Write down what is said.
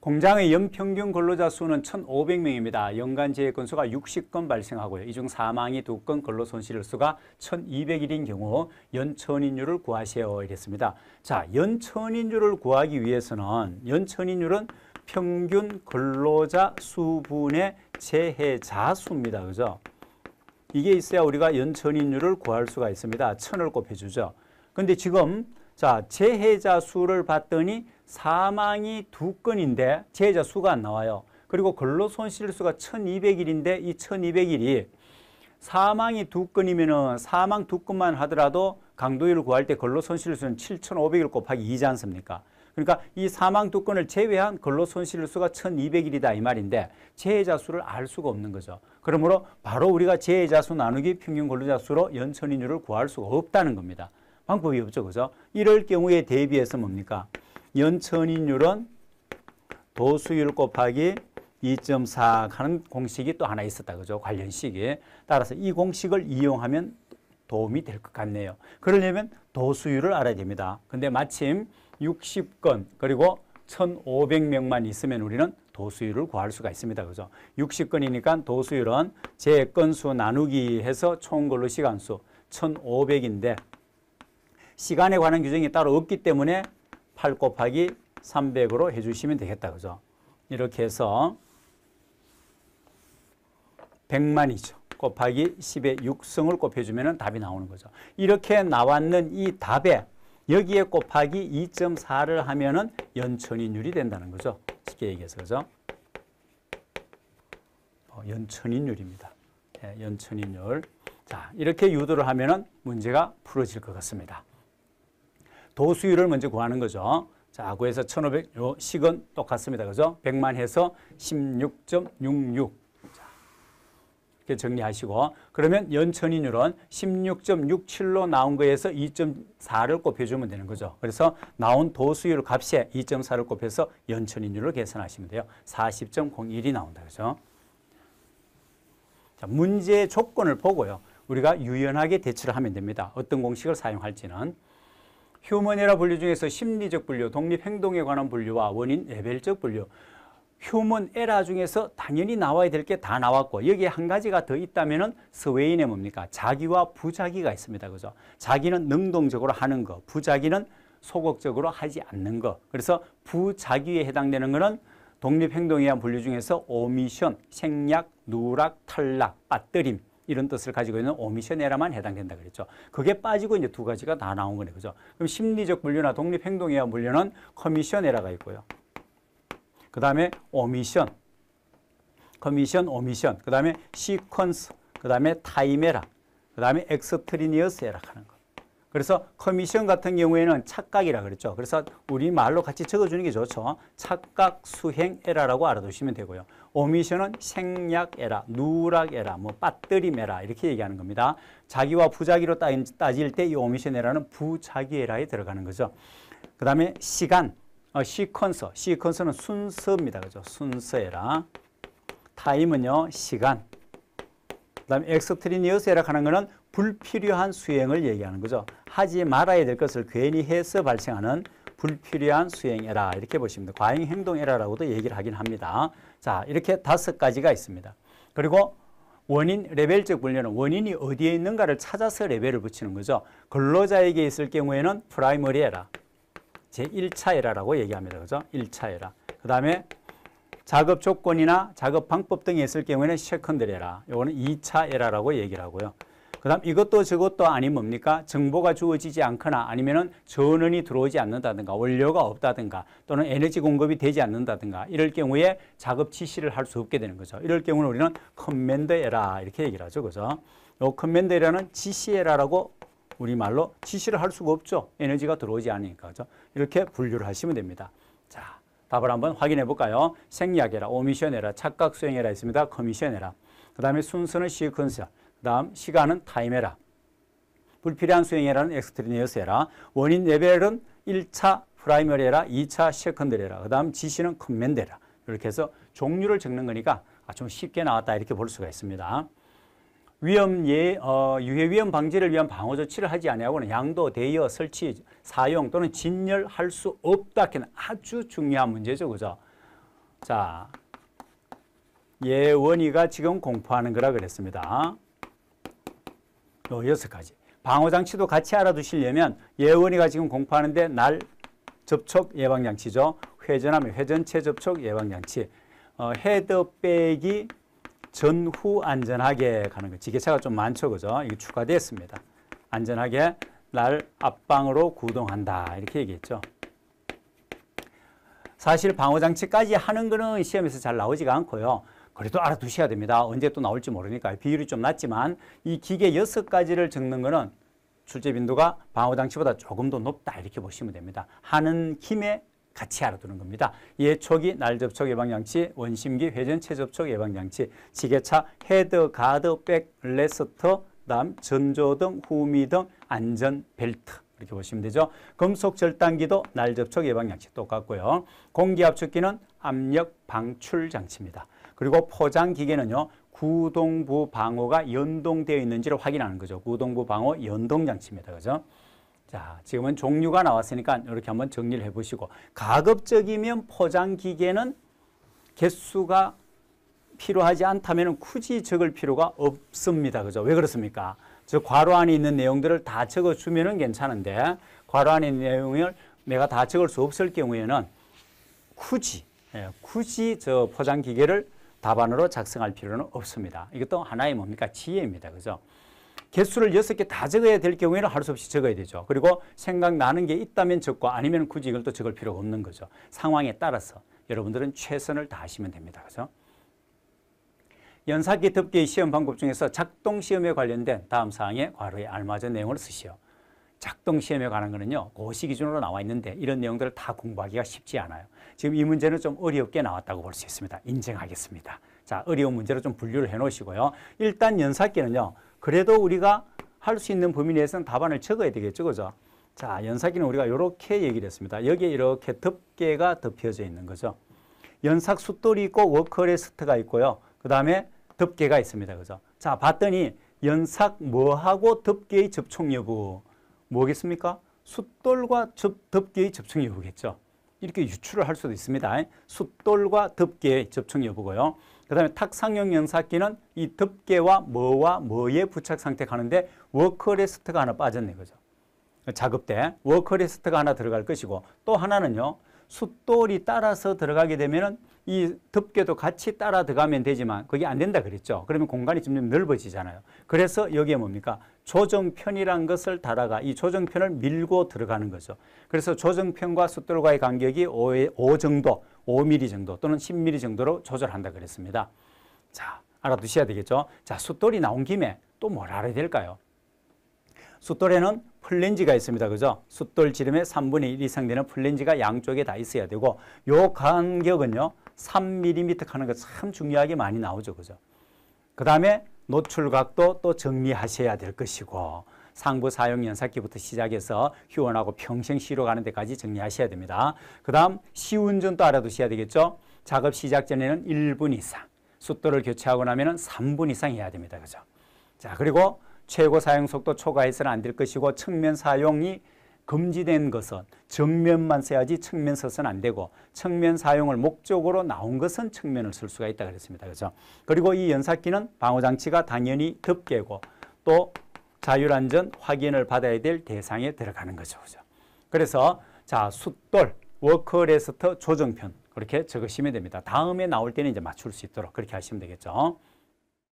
공장의 연평균 근로자 수는 1,500명입니다. 연간 재해 건수가 60건 발생하고요. 이 중 사망이 2건, 근로 손실 수가 1,200일인 경우 연천인율을 구하세요. 이랬습니다. 자, 연천인율을 구하기 위해서는 연천인율은 평균 근로자 수분의 재해자 수입니다. 그죠? 이게 있어야 우리가 연천인율을 구할 수가 있습니다. 천을 곱해주죠. 근데 지금 자 재해자 수를 봤더니 사망이 두 건인데 제자 수가 안 나와요. 그리고 근로 손실수가 1200일인데 이 1200일이 사망이 두건이면 사망 두 건만 하더라도 강도율을 구할 때 근로 손실수는 7,500일 곱하기 2지 않습니까? 그러니까 이 사망 두 건을 제외한 근로 손실수가 1,200일이다 이 말인데 제자 수를 알 수가 없는 거죠. 그러므로 바로 우리가 제자수 나누기 평균 근로자 수로 연천인율을 구할 수가 없다는 겁니다. 방법이 없죠. 그죠? 이럴 경우에 대비해서 뭡니까? 연천인율은 도수율 곱하기 2.4 하는 공식이 또 하나 있었다. 그죠? 관련식이. 따라서 이 공식을 이용하면 도움이 될 것 같네요. 그러려면 도수율을 알아야 됩니다. 근데 마침 60건 그리고 1,500명만 있으면 우리는 도수율을 구할 수가 있습니다. 그죠? 60건이니까 도수율은 제 건수 나누기 해서 총 근로 시간수 1,500인데 시간에 관한 규정이 따로 없기 때문에 8 곱하기 300으로 해주시면 되겠다. 그죠? 이렇게 해서 100만이죠. 곱하기 10의 6승을 곱해주면 답이 나오는 거죠. 이렇게 나왔는 이 답에 여기에 곱하기 2.4를 하면 은 연천인율이 된다는 거죠. 쉽게 얘기해서 그죠? 어, 연천인율입니다. 예, 연천인율. 자, 이렇게 유도를 하면 은 문제가 풀어질 것 같습니다. 도수율을 먼저 구하는 거죠. 자, 구해서 1500, 요 식은 똑같습니다. 그죠? 100만 해서 16.66. 자, 이렇게 정리하시고. 그러면 연천인율은 16.67로 나온 거에서 2.4를 곱해주면 되는 거죠. 그래서 나온 도수율 값에 2.4를 곱해서 연천인율을 계산하시면 돼요. 40.01이 나온다. 그죠? 자, 문제의 조건을 보고요. 우리가 유연하게 대처를 하면 됩니다. 어떤 공식을 사용할지는. 휴머에라 분류 중에서 심리적 분류, 독립행동에 관한 분류와 원인 레벨적 분류, 휴먼 에라 중에서 당연히 나와야 될 게 다 나왔고 여기에 한 가지가 더 있다면은 스웨인의 뭡니까? 자기와 부자기가 있습니다. 그죠? 자기는 능동적으로 하는 거, 부자기는 소극적으로 하지 않는 거. 그래서 부자기에 해당되는 거는 독립행동에 대한 분류 중에서 오미션, 생략, 누락, 탈락, 빠뜨림 이런 뜻을 가지고 있는 오미션에라만 해당된다 그랬죠. 그게 빠지고 이제 두 가지가 다 나온 거네. 그죠? 그럼 심리적 분류나 독립행동에와 분류는 커미션에라가 있고요. 그 다음에 오미션, 커미션, 오미션, 그 다음에 시퀀스, 그 다음에 타이메라, 그 다음에 엑스트리니어스에라 하는 거. 그래서 커미션 같은 경우에는 착각이라 그랬죠. 그래서 우리 말로 같이 적어주는 게 좋죠. 착각, 수행, 에라라고 알아두시면 되고요. 오미션은 생략, 에라, 누락, 에라, 뭐 빠뜨림, 에라 이렇게 얘기하는 겁니다. 자기와 부자기로 따질 때 이 오미션 에라는 부자기 에라에 들어가는 거죠. 그 다음에 시간, 어, 시퀀서, 시퀀서는 순서입니다. 그죠? 순서 에라. 타임은요, 시간. 그 다음에 엑스트리니어스 에라 하는 거는 불필요한 수행을 얘기하는 거죠. 하지 말아야 될 것을 괜히 해서 발생하는 불필요한 수행에라 이렇게 보시면 돼 과잉 행동에라라고도 얘기를 하긴 합니다. 자 이렇게 다섯 가지가 있습니다. 그리고 원인 레벨적 분류는 원인이 어디에 있는가를 찾아서 레벨을 붙이는 거죠. 근로자에게 있을 경우에는 프라이머리 에라 제1차 에라라고 얘기합니다. 그죠? 1차 에라. 그 다음에 작업 조건이나 작업 방법 등이 있을 경우에는 세컨드리 에라. 요거는 2차 에라라고 얘기를 하고요. 그다음 이것도 저것도 아니면 뭡니까? 정보가 주어지지 않거나 아니면은 전원이 들어오지 않는다든가 원료가 없다든가 또는 에너지 공급이 되지 않는다든가 이럴 경우에 작업 지시를 할 수 없게 되는 거죠. 이럴 경우는 우리는 커맨드 에라 이렇게 얘기를 하죠. 그죠? 요 커맨드 에라는 지시 에라라고 우리말로 지시를 할 수가 없죠. 에너지가 들어오지 않으니까. 그죠? 이렇게 분류를 하시면 됩니다. 자, 답을 한번 확인해 볼까요? 생략해라, 오미션해라, 착각 수행해라 있습니다. 커미션해라. 그 다음에 순서는 시퀀스. 다음 시간은 타임에라. 불필요한 수행에라는 엑스트리니어스해라 원인 레벨은 1차 프라이머리에라, 2차 세컨드리에라. 그 다음 지시는 커맨데라 이렇게 해서 종류를 적는 거니까 아, 좀 쉽게 나왔다 이렇게 볼 수가 있습니다. 위험 예, 어, 유해 위험 방지를 위한 방어 조치를 하지 아니하고는 양도, 대여, 설치, 사용 또는 진열할 수 없다. 하는 아주 중요한 문제죠. 그죠? 자, 예원이가 지금 공포하는 거라 그랬습니다. 요 어, 여섯 가지. 방어장치도 같이 알아두시려면 예원이가 지금 공부하는데 날 접촉 예방장치죠. 회전하면 회전체 접촉 예방장치. 어, 헤드백이 전후 안전하게 가는 거. 지게차가 좀 많죠. 그죠? 이게 추가됐습니다. 안전하게 날 앞방으로 구동한다. 이렇게 얘기했죠. 사실 방어장치까지 하는 거는 시험에서 잘 나오지가 않고요. 그래도 알아두셔야 됩니다. 언제 또 나올지 모르니까 비율이 좀 낮지만 이 기계 여섯 가지를 적는 거는 출제 빈도가 방어 장치보다 조금 더 높다 이렇게 보시면 됩니다. 하는 힘에 같이 알아두는 겁니다. 예초기 날접촉 예방장치, 원심기 회전체 접촉 예방장치, 지게차 헤드, 가드, 백, 레스터, 다음 전조등, 후미등, 안전벨트 이렇게 보시면 되죠. 금속 절단기도 날접촉 예방장치 똑같고요. 공기압축기는 압력 방출 장치입니다. 그리고 포장 기계는요. 구동부 방호가 연동되어 있는지를 확인하는 거죠. 구동부 방호 연동 장치입니다. 그죠? 자, 지금은 종류가 나왔으니까 이렇게 한번 정리를 해 보시고 가급적이면 포장 기계는 개수가 필요하지 않다면 굳이 적을 필요가 없습니다. 그죠? 왜 그렇습니까? 즉 괄호 안에 있는 내용들을 다 적어 주면은 괜찮은데 괄호 안에 있는 내용을 내가 다 적을 수 없을 경우에는 굳이 예, 굳이 저 포장 기계를 답안으로 작성할 필요는 없습니다. 이것도 하나의 뭡니까? 지혜입니다. 그죠? 개수를 6개 다 적어야 될 경우에는 할수 없이 적어야 되죠. 그리고 생각나는 게 있다면 적고 아니면 굳이 이걸 또 적을 필요가 없는 거죠. 상황에 따라서 여러분들은 최선을 다하시면 됩니다. 그죠? 연사기 덮개의 시험 방법 중에서 작동 시험에 관련된 다음 사항에 과로에 알맞은 내용을 쓰시오. 작동 시험에 관한 거는요. 고시 기준으로 나와 있는데 이런 내용들을 다 공부하기가 쉽지 않아요. 지금 이 문제는 좀 어렵게 나왔다고 볼 수 있습니다. 인정하겠습니다. 자, 어려운 문제로 좀 분류를 해 놓으시고요. 일단 연사기는요. 그래도 우리가 할 수 있는 범위 내에서는 답안을 적어야 되겠죠. 그죠? 자, 연사기는 우리가 이렇게 얘기를 했습니다. 여기에 이렇게 덮개가 덮여져 있는 거죠. 연삭 숫돌이 있고 워커레스트가 있고요. 그다음에 덮개가 있습니다. 그죠? 자, 봤더니 연삭 뭐하고 덮개의 접촉 여부 뭐겠습니까? 숫돌과 덮개의 접촉 여부겠죠. 이렇게 유추를 할 수도 있습니다. 숫돌과 덮개의 접촉 여부고요. 그 다음에 탁상형 연삭기는 이 덮개와 뭐와 뭐의 부착 상태 가는데 워크레스트가 하나 빠졌네 그죠. 작업 때 워크레스트가 하나 들어갈 것이고 또 하나는요. 숫돌이 따라서 들어가게 되면 이 덮개도 같이 따라 들어가면 되지만 그게 안 된다 그랬죠. 그러면 공간이 점점 넓어지잖아요. 그래서 여기에 뭡니까? 조정편이란 것을 달아가 이 조정편을 밀고 들어가는 거죠. 그래서 조정편과 숫돌과의 간격이 5, 정도, 5mm 정도 또는 10mm 정도로 조절한다 그랬습니다. 자, 알아두셔야 되겠죠. 자, 숫돌이 나온 김에 또 뭘 알아야 될까요? 숫돌에는 플렌지가 있습니다. 그죠? 숫돌 지름의 3분의 1 이상 되는 플렌지가 양쪽에 다 있어야 되고 요 간격은요. 3mm 하는 거 참 중요하게 많이 나오죠. 그죠? 그 다음에 노출각도 또 정리하셔야 될 것이고 상부 사용 연사기부터 시작해서 휴원하고 평생 쉬러 가는 데까지 정리하셔야 됩니다. 그 다음 시운전도 알아두셔야 되겠죠. 작업 시작 전에는 1분 이상, 숫도를 교체하고 나면 은 3분 이상 해야 됩니다. 그죠? 자, 그리고 최고 사용 속도 초과해서는 안 될 것이고 측면 사용이 금지된 것은 정면만 써야지 측면 써선안 되고 측면 사용을 목적으로 나온 것은 측면을 쓸 수가 있다 그랬습니다. 그렇죠? 그리고 이 연사키는 방어 장치가 당연히 덮개고 또 자율안전 확인을 받아야 될 대상에 들어가는 거죠. 그렇죠? 그래서 자, 숫돌, 워커레스터 조정편 그렇게 적으시면 됩니다. 다음에 나올 때는 이제 맞출 수 있도록 그렇게 하시면 되겠죠.